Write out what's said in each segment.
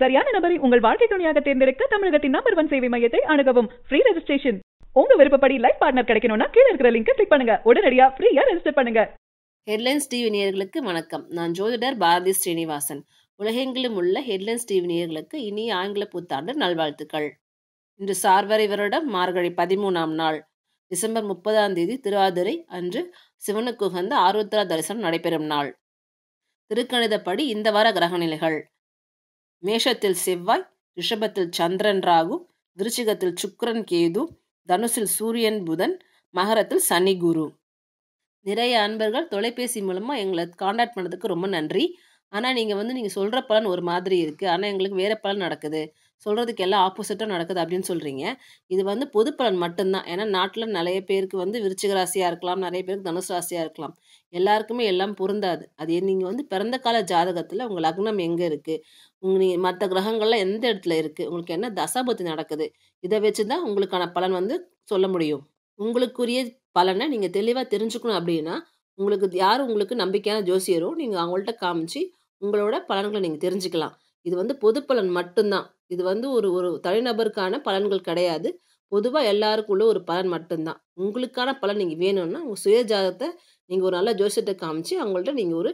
சரியான நபரை உங்கள் வாழ்க்கை துணையாக தேர்ந்தெடுக்க தமிழகத்தின் நம்பர் ஒன் சேவை மையத்தை அணுகவும் ஃப்ரீ ரெஜிஸ்ட்ரேஷன் உங்க விருப்பப்படி லைஃப் பார்ட்னர் கிடைக்கணும்னா கீழே இருக்கிற லிங்க் கிளிக் பண்ணுங்க உடனடியா ஃப்ரீயா ரெஜிஸ்டர் பண்ணுங்க ஹெட்லைன்ஸ் டிவி நேயர்களுக்கு வணக்கம் நான் ஜோதிடர் பாரதி ஸ்ரீனிவாசன் உலகெங்கிலும் உள்ள ஹெட்லைன்ஸ் டிவி நேயர்களுக்கு இனிய ஆங்கில புத்தாண்டு நல்வாழ்த்துக்கள் இன்று சார்வரை வருடம் மார்கழி பதிமூணாம் நாள் டிசம்பர் முப்பதாம் தேதி திருவாதிரை அன்று சிவனுக்கு உகந்த ஆருத்ரா தரிசனம் நடைபெறும் நாள் திருக்கணிதப்படி இந்த வார கிரக நிலைகள் மேஷத்தில் செவ்வாய் ரிஷபத்தில் சந்திரன் ராகு விருச்சிகத்தில் சுக்ரன் கேது தனுசில் சூரியன் புதன் மகரத்தில் சனி குரு நிறைய அன்பர்கள் தொலைபேசி மூலமாக எங்களை காண்டாக்ட் பண்ணதுக்கு ரொம்ப நன்றி ஆனால் நீங்கள் வந்து நீங்கள் சொல்கிற பலன் ஒரு மாதிரி இருக்குது ஆனால் எங்களுக்கு வேறு பலன் நடக்குது சொல்கிறதுக்கு எல்லாம் ஆப்போசிட்டாக நடக்குது அப்படின்னு சொல்கிறீங்க இது வந்து பொது பலன் மட்டும்தான் ஏன்னா நாட்டில் நிறைய பேருக்கு வந்து விருச்சிக ராசியாக இருக்கலாம் நிறைய பேருக்கு தனுசு ராசியாக இருக்கலாம் எல்லாருக்குமே எல்லாம் பொருந்தாது அது நீங்கள் வந்து பிறந்த கால ஜாதகத்தில் உங்கள் லக்னம் எங்கே இருக்குது உங்கள் நீ மற்ற கிரகங்கள்லாம் எந்த இடத்துல இருக்குது உங்களுக்கு என்ன தசாபத்தி நடக்குது இதை வச்சு தான் உங்களுக்கான பலன் வந்து சொல்ல முடியும் உங்களுக்குரிய பலனை நீங்கள் தெளிவாக தெரிஞ்சுக்கணும் அப்படின்னா உங்களுக்கு யார் உங்களுக்கு நம்பிக்கையான ஜோசியரோ நீங்கள் அவங்கள்ட்ட காமிச்சு உங்களோட பலன்களை நீங்கள் தெரிஞ்சுக்கலாம் இது வந்து பொது பலன் மட்டும்தான் இது வந்து ஒரு ஒரு தனிநபருக்கான பலன்கள் கிடையாது பொதுவாக எல்லாருக்கும் உள்ள ஒரு பலன் மட்டும்தான் உங்களுக்கான பலன் நீங்கள் வேணும்னா உங்கள் சுய நீங்கள் ஒரு நல்ல ஜோசியத்தை காமிச்சு அவங்கள்ட்ட நீங்கள் ஒரு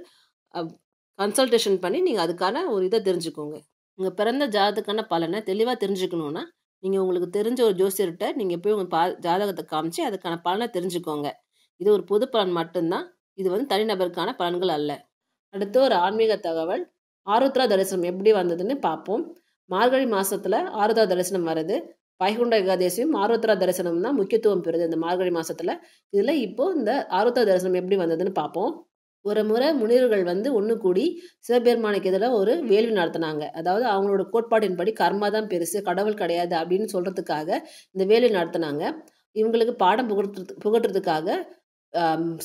கன்சல்டேஷன் பண்ணி நீங்கள் அதுக்கான ஒரு இதை தெரிஞ்சுக்கோங்க உங்கள் பிறந்த ஜாதகத்துக்கான பலனை தெளிவாக தெரிஞ்சுக்கணுன்னா நீங்கள் உங்களுக்கு தெரிஞ்ச ஒரு ஜோசியர்கிட்ட நீங்கள் போய் உங்கள் பா ஜாதகத்தை காமிச்சு அதுக்கான பலனை தெரிஞ்சுக்கோங்க இது ஒரு பொது பலன் மட்டும்தான் இது வந்து தனிநபருக்கான பலன்கள் அல்ல அடுத்து ஒரு ஆன்மீக தகவல் ஆருத்ரா தரிசனம் எப்படி வந்ததுன்னு பார்ப்போம் மார்கழி மாதத்தில் ஆருத்ரா தரிசனம் வருது வைகுண்ட ஏகாதேசியும் ஆருத்ரா தரிசனம் தான் முக்கியத்துவம் பெறுது இந்த மார்கழி மாதத்தில் இதில் இப்போது இந்த ஆருத்ரா தரிசனம் எப்படி வந்ததுன்னு பார்ப்போம் ஒரு முறை முனிவர்கள் வந்து ஒன்று கூடி சிவபெருமானுக்கு எதிராக ஒரு வேள்வி நடத்தினாங்க அதாவது அவங்களோட கோட்பாட்டின்படி கர்மா தான் பெருசு கடவுள் கிடையாது அப்படின்னு சொல்கிறதுக்காக இந்த வேள்வி நடத்தினாங்க இவங்களுக்கு பாடம் புகட்டு புகட்டுறதுக்காக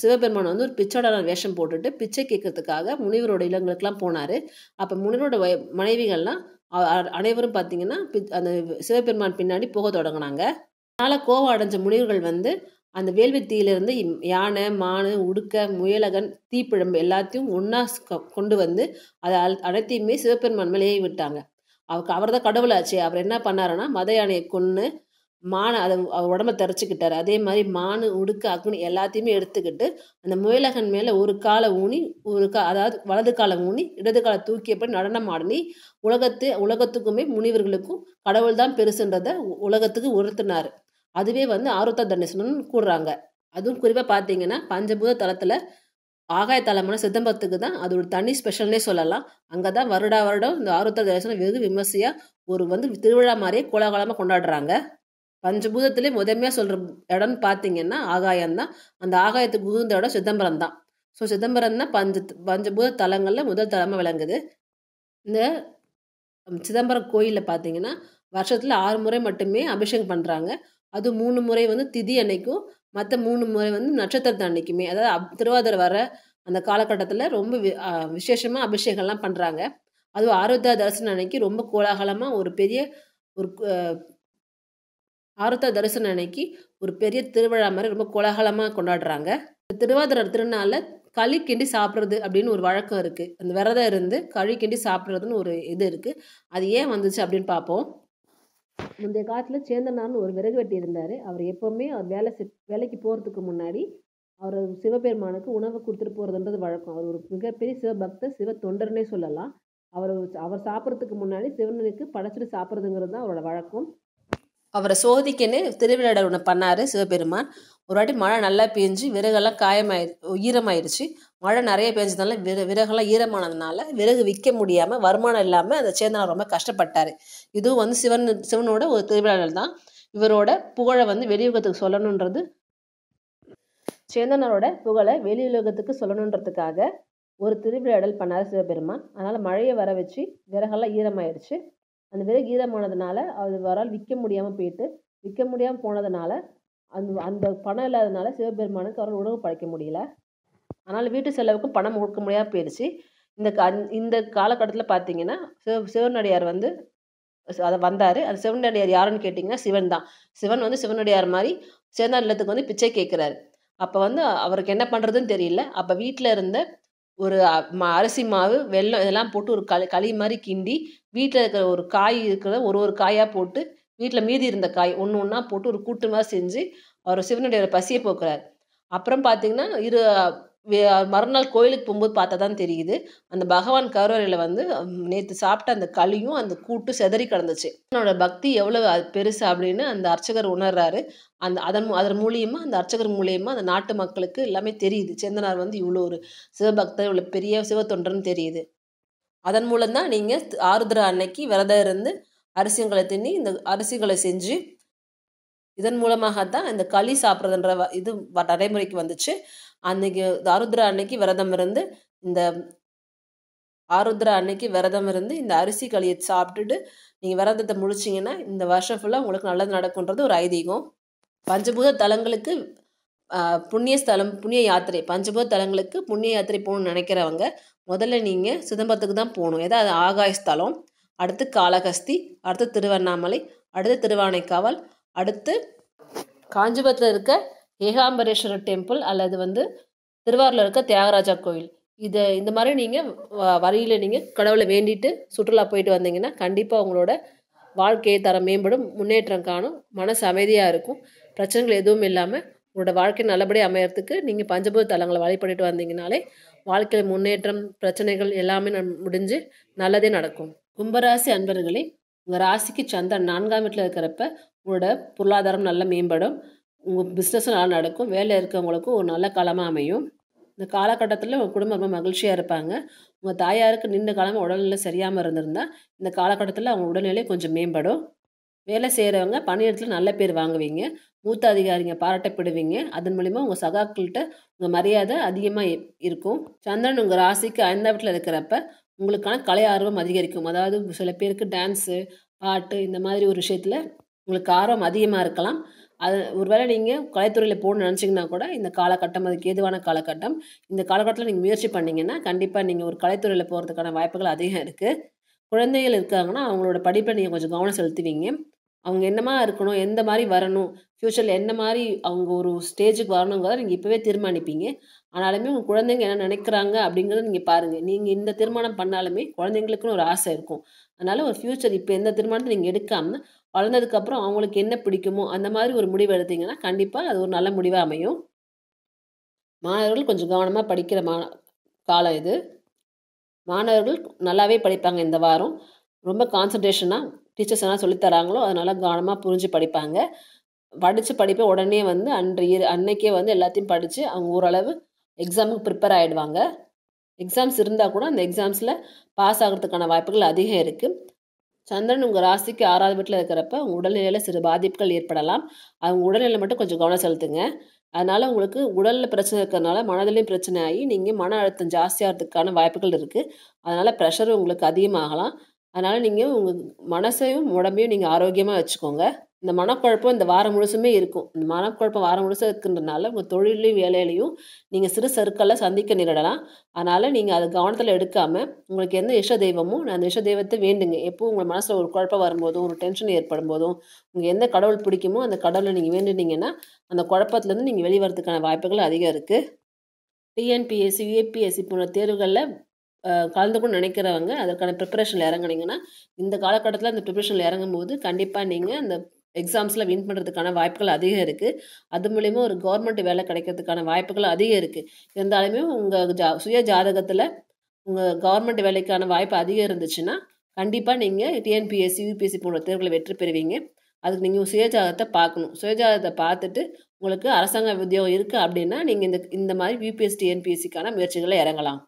சிவபெருமான் வந்து ஒரு பிச்சோட வேஷம் போட்டுட்டு பிச்சை கேட்கறதுக்காக முனிவரோட இல்லங்களுக்கெல்லாம் போனார் அப்போ முனிவரோட மனைவிகள்லாம் அனைவரும் பார்த்திங்கன்னா அந்த சிவபெருமான் பின்னாடி போக தொடங்கினாங்க அதனால் கோவம் அடைஞ்ச முனிவர்கள் வந்து அந்த வேள்வி யானை மானு உடுக்க முயலகன் தீப்பிழம்பு எல்லாத்தையும் ஒன்றா கொண்டு வந்து அதை அனைத்தையுமே சிவபெருமான் மேலேயே விட்டாங்க அவருக்கு அவர் தான் கடவுளாச்சு அவர் என்ன பண்ணாருன்னா மத யானையை கொன்று மானை அதை உடம்ப தரைச்சிக்கிட்டார் அதே மாதிரி மானு உடுக்கு அக்னி எல்லாத்தையுமே எடுத்துக்கிட்டு அந்த முயலகன் மேலே ஒரு காலை ஊனி ஒரு கா அதாவது வலது காலை ஊனி இடது காலை தூக்கியப்படி நடனம் ஆடினி உலகத்து உலகத்துக்குமே முனிவர்களுக்கும் கடவுள் தான் பெருசுன்றதை உலகத்துக்கு உணர்த்தினார் அதுவே வந்து ஆருத்த தண்டேசனம்னு கூடுறாங்க அதுவும் குறிப்பாக பார்த்தீங்கன்னா பஞ்சபூத தளத்தில் ஆகாய தலமான சிதம்பரத்துக்கு தான் அது ஒரு தனி ஸ்பெஷல்னே சொல்லலாம் அங்கே தான் வருடா வருடம் இந்த ஆருத்த தரிசனம் வெகு விமர்சையாக ஒரு வந்து திருவிழா மாதிரியே கோலாகலமாக கொண்டாடுறாங்க பஞ்சபூதத்திலே முதன்மையாக சொல்கிற இடம்னு பார்த்தீங்கன்னா ஆகாயம் தான் அந்த ஆகாயத்துக்கு உகுந்த இடம் சிதம்பரம் தான் ஸோ சிதம்பரம் தான் பஞ்ச பஞ்சபூத தலங்களில் முதல் தலமாக விளங்குது இந்த சிதம்பரம் கோயிலில் பார்த்தீங்கன்னா வருஷத்தில் ஆறு முறை மட்டுமே அபிஷேகம் பண்ணுறாங்க அது மூணு முறை வந்து திதி அன்னைக்கும் மற்ற மூணு முறை வந்து நட்சத்திரத்தை அன்னைக்குமே அதாவது திருவாதிரை வர அந்த காலகட்டத்தில் ரொம்ப விசேஷமாக அபிஷேகம்லாம் பண்ணுறாங்க அதுவும் ஆரோத்தியா தரிசனம் அன்னைக்கு ரொம்ப கோலாகலமாக ஒரு பெரிய ஒரு ஆருத்த தரிசனம் அன்னைக்கு ஒரு பெரிய திருவிழா மாதிரி ரொம்ப கோலாகலமாக கொண்டாடுறாங்க திருவாதிரை திருநாளில் களி கிண்டி சாப்பிட்றது அப்படின்னு ஒரு வழக்கம் இருக்குது அந்த விரதம் இருந்து களி கிண்டி சாப்பிட்றதுன்னு ஒரு இது இருக்குது அது ஏன் வந்துச்சு அப்படின்னு பார்ப்போம் முந்தைய காலத்தில் சேந்தனார்னு ஒரு விறகு வெட்டி இருந்தார் அவர் எப்போவுமே அவர் வேலை வேலைக்கு போகிறதுக்கு முன்னாடி அவர் சிவபெருமானுக்கு உணவு கொடுத்துட்டு போகிறதுன்றது வழக்கம் அவர் ஒரு மிகப்பெரிய சிவபக்தர் சிவ தொண்டர்னே சொல்லலாம் அவர் அவர் சாப்பிட்றதுக்கு முன்னாடி சிவனுக்கு படைச்சிட்டு சாப்பிட்றதுங்கிறது தான் அவரோட வழக்கம் அவரை சோதிக்கன்னு திருவிளையாடல் ஒன்று பண்ணார் சிவபெருமான் ஒரு வாட்டி மழை நல்லா பெஞ்சு விறகெல்லாம் காயமாயிரு ஈரமாயிருச்சு மழை நிறைய பெஞ்சதுனால விற விறகெல்லாம் ஈரமானதுனால விறகு விற்க முடியாமல் வருமானம் இல்லாமல் அந்த சேந்தனார் ரொம்ப கஷ்டப்பட்டார் இதுவும் வந்து சிவன் சிவனோட ஒரு திருவிழாடல் தான் இவரோட புகழை வந்து வெளியுகத்துக்கு சொல்லணுன்றது சேந்தனரோட புகழை வெளியுலகத்துக்கு சொல்லணுன்றதுக்காக ஒரு திருவிழாடல் பண்ணார் சிவபெருமான் அதனால் மழையை வர வச்சு விறகெல்லாம் ஈரமாயிடுச்சு அந்த விறகு ஈரமானதுனால அது அவரால் விற்க முடியாமல் போயிட்டு விற்க முடியாமல் போனதுனால அந்த அந்த பணம் இல்லாததுனால சிவபெருமானுக்கு அவரால் உணவு படைக்க முடியல அதனால் வீட்டு செலவுக்கும் பணம் கொடுக்க முடியாமல் போயிடுச்சு இந்த கா இந்த காலகட்டத்தில் பார்த்தீங்கன்னா சிவ சிவனடியார் வந்து அதை வந்தார் அந்த சிவனடியார் யாருன்னு கேட்டிங்கன்னா சிவன் தான் சிவன் வந்து சிவனடியார் மாதிரி சேர்ந்த இல்லத்துக்கு வந்து பிச்சை கேட்குறாரு அப்போ வந்து அவருக்கு என்ன பண்ணுறதுன்னு தெரியல அப்போ வீட்டில் இருந்த ஒரு அரிசி மாவு வெல்லம் இதெல்லாம் போட்டு ஒரு களி களி மாதிரி கிண்டி வீட்டில் இருக்கிற ஒரு காய் இருக்கிற ஒரு ஒரு காயாக போட்டு வீட்டில் மீதி இருந்த காய் ஒன்று ஒன்றா போட்டு ஒரு கூட்டு மாதிரி செஞ்சு அவர் சிவனுடைய பசியை போக்குறார் அப்புறம் பார்த்தீங்கன்னா இரு மறுநாள் கோயிலுக்கு போகும்போது பார்த்தா தான் தெரியுது அந்த பகவான் கருவறையில் வந்து நேற்று சாப்பிட்ட அந்த களியும் அந்த கூட்டு செதறி கிடந்துச்சு என்னோட பக்தி எவ்வளோ பெருசு அப்படின்னு அந்த அர்ச்சகர் உணர்றாரு அந்த அதன் அதன் மூலியமாக அந்த அர்ச்சகர் மூலியமாக அந்த நாட்டு மக்களுக்கு எல்லாமே தெரியுது சேந்தனார் வந்து இவ்வளோ ஒரு சிவபக்தர் இவ்வளோ பெரிய சிவத்தொன்றுன்னு தெரியுது அதன் மூலம்தான் நீங்கள் ஆருத்ரா அன்னைக்கு விரதம் இருந்து அரிசியங்களை தின்னி இந்த அரிசிகளை செஞ்சு இதன் மூலமாக தான் இந்த களி சாப்பிட்றதுன்ற இது நடைமுறைக்கு வந்துச்சு அன்னைக்கு தாருத்ரா அன்னைக்கு விரதம் இருந்து இந்த ஆருத்ரா அன்னைக்கு விரதம் இருந்து இந்த அரிசி களியை சாப்பிட்டுட்டு நீங்கள் விரதத்தை முடிச்சிங்கன்னா இந்த வருஷம் ஃபுல்லாக உங்களுக்கு நல்லது நடக்குன்றது ஒரு ஐதீகம் பஞ்சபூத தலங்களுக்கு புண்ணிய ஸ்தலம் புண்ணிய யாத்திரை பஞ்சபூத தலங்களுக்கு புண்ணிய யாத்திரை போகணும்னு நினைக்கிறவங்க முதல்ல நீங்கள் சிதம்பரத்துக்கு தான் போகணும் ஏதாவது ஆகாய ஸ்தலம் அடுத்து காளகஸ்தி அடுத்து திருவண்ணாமலை அடுத்து திருவானைக்காவல் அடுத்து காஞ்சிபுரத்தில் இருக்க ஏகாம்பரேஸ்வரர் டெம்பிள் அல்லது வந்து திருவாரூரில் இருக்க தியாகராஜா கோயில் இதை இந்த மாதிரி நீங்கள் வரியில் நீங்கள் கடவுளை வேண்டிட்டு சுற்றுலா போயிட்டு வந்தீங்கன்னா கண்டிப்பாக உங்களோட வாழ்க்கையை தரம் மேம்படும் முன்னேற்றம் காணும் மனசு அமைதியாக இருக்கும் பிரச்சனைகள் எதுவும் இல்லாமல் உங்களோட வாழ்க்கை நல்லபடியாக அமையறதுக்கு நீங்கள் பஞ்சபூத தலங்களை வழிபட்டுட்டு வந்தீங்கனாலே வாழ்க்கையில் முன்னேற்றம் பிரச்சனைகள் எல்லாமே முடிஞ்சு நல்லதே நடக்கும் கும்பராசி அன்பர்களே உங்கள் ராசிக்கு சந்திரன் நான்காம் வீட்டில் இருக்கிறப்ப உங்களோட பொருளாதாரம் நல்லா மேம்படும் உங்கள் பிஸ்னஸும் நல்லா நடக்கும் வேலை இருக்கவங்களுக்கும் ஒரு நல்ல காலமாக அமையும் இந்த காலகட்டத்தில் உங்கள் குடும்பம் ரொம்ப மகிழ்ச்சியாக இருப்பாங்க உங்கள் தாயாருக்கு நின்று காலமாக உடல்நிலை சரியாமல் இருந்திருந்தால் இந்த காலகட்டத்தில் அவங்க உடல்நிலை கொஞ்சம் மேம்படும் வேலை செய்கிறவங்க பணியிடத்தில் நல்ல பேர் வாங்குவீங்க மூத்த அதிகாரிங்க பாராட்டப்படுவீங்க அதன் மூலிமா உங்கள் சகாக்கள்கிட்ட உங்கள் மரியாதை அதிகமாக இருக்கும் சந்திரன் உங்கள் ராசிக்கு ஐந்தாம் வீட்டில் இருக்கிறப்ப உங்களுக்கான கலை ஆர்வம் அதிகரிக்கும் அதாவது சில பேருக்கு டான்ஸு பாட்டு இந்த மாதிரி ஒரு விஷயத்தில் உங்களுக்கு ஆர்வம் அதிகமாக இருக்கலாம் அது ஒருவேளை நீங்கள் கலைத்துறையில் போகணும்னு நினச்சிங்கன்னா கூட இந்த காலகட்டம் அதுக்கு ஏதுவான காலகட்டம் இந்த காலகட்டத்தில் நீங்கள் முயற்சி பண்ணிங்கன்னா கண்டிப்பாக நீங்கள் ஒரு கலைத்துறையில் போகிறதுக்கான வாய்ப்புகள் அதிகம் இருக்குது குழந்தைகள் இருக்காங்கன்னா அவங்களோட படிப்பை நீங்கள் கொஞ்சம் கவனம் செலுத்துவீங்க அவங்க என்னமா இருக்கணும் எந்த மாதிரி வரணும் ஃப்யூச்சரில் என்ன மாதிரி அவங்க ஒரு ஸ்டேஜுக்கு வரணுங்கிறத நீங்கள் இப்போவே தீர்மானிப்பீங்க ஆனாலுமே உங்கள் குழந்தைங்க என்ன நினைக்கிறாங்க அப்படிங்கிறத நீங்கள் பாருங்கள் நீங்கள் இந்த தீர்மானம் பண்ணாலுமே குழந்தைங்களுக்குன்னு ஒரு ஆசை இருக்கும் அதனால் ஒரு ஃப்யூச்சர் இப்போ எந்த தீர்மானத்தை நீங்கள் எடுக்காமல் வளர்ந்ததுக்கப்புறம் அவங்களுக்கு என்ன பிடிக்குமோ அந்த மாதிரி ஒரு முடிவு எடுத்தீங்கன்னா கண்டிப்பாக அது ஒரு நல்ல முடிவாக அமையும் மாணவர்கள் கொஞ்சம் கவனமாக படிக்கிற மா காலம் இது மாணவர்கள் நல்லாவே படிப்பாங்க இந்த வாரம் ரொம்ப கான்சன்ட்ரேஷனாக டீச்சர்ஸ் என்ன சொல்லித்தராங்களோ அதனால் கவனமாக புரிஞ்சு படிப்பாங்க படித்து படிப்பை உடனே வந்து அன்று அன்னைக்கே வந்து எல்லாத்தையும் படித்து அவங்க ஓரளவு எக்ஸாமுக்கு ப்ரிப்பேர் ஆகிடுவாங்க எக்ஸாம்ஸ் இருந்தால் கூட அந்த எக்ஸாம்ஸில் பாஸ் ஆகிறதுக்கான வாய்ப்புகள் அதிகம் இருக்குது சந்திரன் உங்கள் ராசிக்கு ஆறாவது வீட்டில் இருக்கிறப்ப உங்கள் உடல்நிலையில் சிறு பாதிப்புகள் ஏற்படலாம் அவங்க உடல்நிலை மட்டும் கொஞ்சம் கவனம் செலுத்துங்க அதனால் உங்களுக்கு உடலில் பிரச்சனை இருக்கிறதுனால மனதிலையும் பிரச்சனை ஆகி நீங்கள் மன அழுத்தம் ஜாஸ்தியாகிறதுக்கான வாய்ப்புகள் இருக்குது அதனால் ப்ரெஷர் உங்களுக்கு அதிகமாகலாம் அதனால் நீங்கள் உங்கள் மனசையும் உடம்பையும் நீங்கள் ஆரோக்கியமாக வச்சுக்கோங்க இந்த மனக்குழப்பம் இந்த வாரம் முழுசுமே இருக்கும் இந்த மனக்குழப்பம் வாரம் முழுசும் இருக்குன்றனால உங்கள் தொழிலையும் வேலையிலையும் நீங்கள் சிறு சருக்களை சந்திக்க நேரிடலாம் அதனால் நீங்கள் அதை கவனத்தில் எடுக்காமல் உங்களுக்கு எந்த இஷ தெய்வமும் அந்த இஷ தெய்வத்தை வேண்டுங்க எப்போ உங்கள் மனசில் ஒரு குழப்பம் வரும்போதும் ஒரு டென்ஷன் ஏற்படும் போதும் உங்களுக்கு எந்த கடவுள் பிடிக்குமோ அந்த கடவுளை நீங்கள் வேண்டுனீங்கன்னா அந்த குழப்பத்துலேருந்து நீங்கள் வெளிவரத்துக்கான வாய்ப்புகள் அதிகம் இருக்குது டிஎன்பிஎஸ்சி யூஏபிஎஸ்சி போன்ற தேர்வுகளில் கலந்துக்கணும்னு நினைக்கிறவங்க அதற்கான ப்ரிப்பரேஷனில் இறங்குனீங்கன்னா இந்த காலகட்டத்தில் அந்த ப்ரிப்பரேஷனில் இறங்கும்போது கண்டிப்பாக நீங்கள் அந்த எக்ஸாம்ஸில் வின் பண்ணுறதுக்கான வாய்ப்புகள் அதிகம் இருக்குது அது மூலிமா ஒரு கவர்மெண்ட் வேலை கிடைக்கிறதுக்கான வாய்ப்புகள் அதிகம் இருக்குது இருந்தாலுமே உங்கள் ஜா சுய ஜாதகத்தில் உங்கள் கவர்மெண்ட் வேலைக்கான வாய்ப்பு அதிகம் இருந்துச்சுன்னா கண்டிப்பாக நீங்கள் டிஎன்பிஎஸ்சி யூபிஎஸ்சி போன்ற தேர்வுகளை வெற்றி பெறுவீங்க அதுக்கு நீங்கள் சுயஜாதகத்தை பார்க்கணும் சுயஜாதகத்தை பார்த்துட்டு உங்களுக்கு அரசாங்க உத்தியோகம் இருக்குது அப்படின்னா நீங்கள் இந்த இந்த மாதிரி யூபிஎஸ்சி டிஎன்பிஎஸ்சிக்கான முயற்சிகளை இறங்கலாம்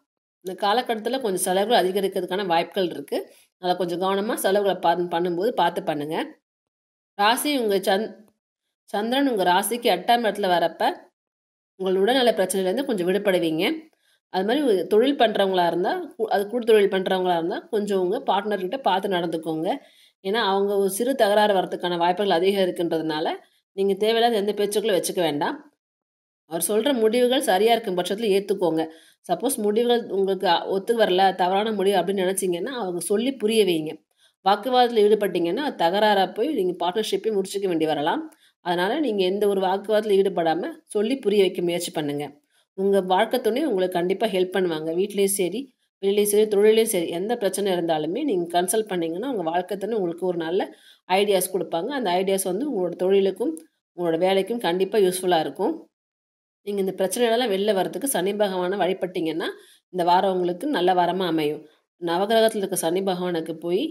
இந்த காலக்கட்டத்தில் கொஞ்சம் செலவுகள் அதிகரிக்கிறதுக்கான வாய்ப்புகள் இருக்குது அதை கொஞ்சம் கவனமாக செலவுகளை பா பண்ணும்போது பார்த்து பண்ணுங்கள் ராசி உங்கள் சந் சந்திரன் உங்கள் ராசிக்கு எட்டாம் இடத்துல வரப்ப உங்கள் உடல்நல பிரச்சனையிலேருந்து கொஞ்சம் விடுபடுவீங்க அது மாதிரி தொழில் பண்ணுறவங்களா இருந்தால் அது கூட்டு தொழில் பண்ணுறவங்களா இருந்தால் கொஞ்சம் உங்கள் பார்ட்னர்கிட்ட பார்த்து நடந்துக்கோங்க ஏன்னா அவங்க ஒரு சிறு தகராறு வரதுக்கான வாய்ப்புகள் அதிகம் இருக்குன்றதுனால நீங்கள் தேவையில்லாத எந்த பேச்சுக்களும் வச்சுக்க வேண்டாம் அவர் சொல்கிற முடிவுகள் சரியாக இருக்கும் பட்சத்தில் ஏற்றுக்கோங்க சப்போஸ் முடிவுகள் உங்களுக்கு ஒத்து வரல தவறான முடிவு அப்படின்னு நினச்சிங்கன்னா அவங்க சொல்லி புரிய வைங்க வாக்குவாதத்தில் ஈடுபட்டிங்கன்னா தகராறாக போய் நீங்கள் பார்ட்னர்ஷிப்பையும் முடிச்சுக்க வேண்டி வரலாம் அதனால் நீங்கள் எந்த ஒரு வாக்குவாதத்தில் ஈடுபடாமல் சொல்லி புரிய வைக்க முயற்சி பண்ணுங்கள் உங்கள் வாழ்க்கை துணை உங்களுக்கு கண்டிப்பாக ஹெல்ப் பண்ணுவாங்க வீட்லேயும் சரி வெளிலேயும் சரி தொழிலையும் சரி எந்த பிரச்சனை இருந்தாலுமே நீங்கள் கன்சல்ட் பண்ணிங்கன்னா உங்கள் வாழ்க்கை துணை உங்களுக்கு ஒரு நல்ல ஐடியாஸ் கொடுப்பாங்க அந்த ஐடியாஸ் வந்து உங்களோட தொழிலுக்கும் உங்களோட வேலைக்கும் கண்டிப்பாக யூஸ்ஃபுல்லாக இருக்கும் நீங்கள் இந்த பிரச்சனைகளெல்லாம் வெளில வரத்துக்கு சனி பகவானை வழிபட்டிங்கன்னா இந்த வாரம் உங்களுக்கு நல்ல வாரமாக அமையும் நவகிரகத்தில் இருக்க சனி பகவானுக்கு போய்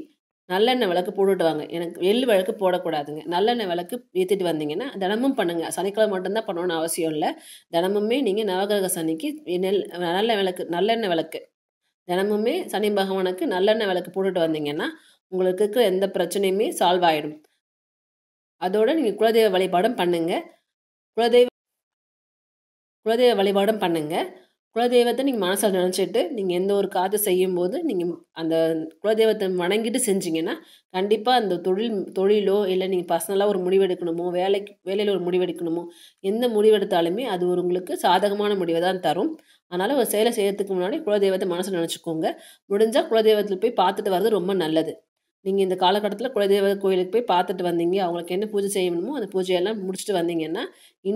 நல்லெண்ணெய் விளக்கு போட்டுட்டு வாங்க எனக்கு எள்ளு விளக்கு போடக்கூடாதுங்க நல்லெண்ணெய் விளக்கு ஏற்றிட்டு வந்தீங்கன்னா தினமும் பண்ணுங்கள் சனிக்கிழமை மட்டும்தான் பண்ணணும்னு அவசியம் இல்லை தினமுமே நீங்கள் நவகிரக சனிக்கு நெல் நல்ல விளக்கு நல்லெண்ணெய் விளக்கு தினமுமே சனி பகவானுக்கு நல்லெண்ணெய் விளக்கு போட்டுட்டு வந்தீங்கன்னா உங்களுக்கு இருக்கிற எந்த பிரச்சனையுமே சால்வ் ஆகிடும் அதோடு நீங்கள் குலதெய்வ வழிபாடும் பண்ணுங்கள் குலதெய்வ குலதெய்வ வழிபாடும் பண்ணுங்கள் குலதெய்வத்தை நீங்கள் மனசில் நினச்சிட்டு நீங்கள் எந்த ஒரு காது செய்யும்போது நீங்கள் அந்த குலதெய்வத்தை வணங்கிட்டு செஞ்சீங்கன்னா கண்டிப்பாக அந்த தொழில் தொழிலோ இல்லை நீங்கள் பர்சனலாக ஒரு முடிவெடுக்கணுமோ வேலைக்கு வேலையில் ஒரு முடிவெடுக்கணுமோ எந்த முடிவெடுத்தாலுமே அது ஒரு உங்களுக்கு சாதகமான முடிவை தான் தரும் அதனால் ஒரு செயலை செய்யறதுக்கு முன்னாடி குலதெய்வத்தை மனசில் நினச்சிக்கோங்க முடிஞ்சால் குலதெய்வத்தில் போய் பார்த்துட்டு வர்றது ரொம்ப நல்லது நீங்கள் இந்த காலகட்டத்தில் குலதெய்வ கோயிலுக்கு போய் பார்த்துட்டு வந்தீங்க அவங்களுக்கு என்ன பூஜை செய்யணுமோ அந்த பூஜையெல்லாம் முடிச்சுட்டு வந்தீங்கன்னா